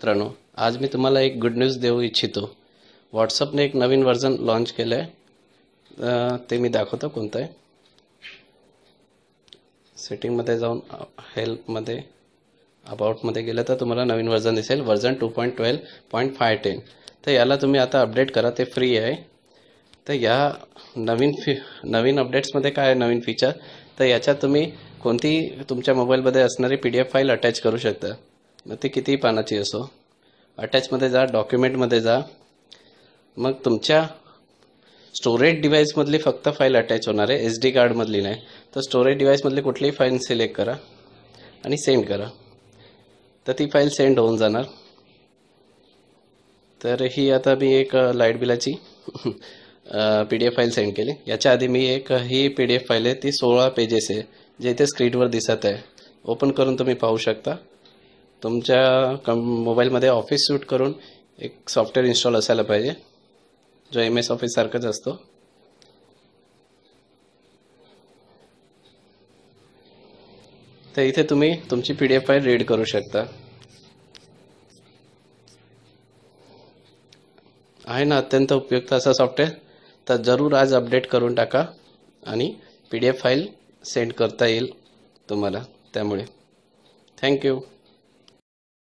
मित्रांनो आज मी तुम्हाला एक गुड न्यूज देऊ इच्छितो व्हॉट्सअपने एक नवीन व्हर्जन लॉन्च केलं आहे ते मी दाखवतो कोणतं आहे सेटिंगमध्ये जाऊन हेल्पमध्ये अबाउटमध्ये गेलं तर तुम्हाला नवीन व्हर्जन दिसेल version two point twelve point five ten तर याला तुम्ही आता अपडेट करा ते फ्री आहे तर या नवीन फी नवीन अपडेट्समध्ये काय नवीन फीचर तर याच्यात तुम्ही कोणती तुमच्या मोबाईलमध्ये असणारी P D F file attach करू शकता मग ती कितीही पानाची असो अटॅचमध्ये जा डॉक्युमेंटमध्ये जा मग तुमच्या स्टोरेज डिव्हाइसमधली फक्त फाईल अटॅच होणार आहे एस डी कार्डमधली नाही तर स्टोरेज डिवाइसमधली कुठलीही फाईल सिलेक्ट करा आणि सेंड करा तर ती फाईल सेंड होऊन जाणार तर ही आता मी एक लाईट बिलाची P D F file send केली याच्या आधी मी एक ही पी डी एफ फाईल आहे ती सोळा पेजेस आहे जे इथे स्क्रीनवर दिसत आहे ओपन करून तुम्ही पाहू शकता तुमच्या कम मोबाईलमध्ये ऑफिस सूट करून एक सॉफ्टवेअर इन्स्टॉल असायला पाहिजे जो एम एस ऑफिससारखाच असतो तर इथे तुम्ही तुमची P D F file read करू शकता आहे ना अत्यंत उपयुक्त असा सॉफ्टवेअर तर जरूर आज अपडेट करून टाका आणि P D F file send करता येईल तुम्हाला त्यामुळे थँक्यू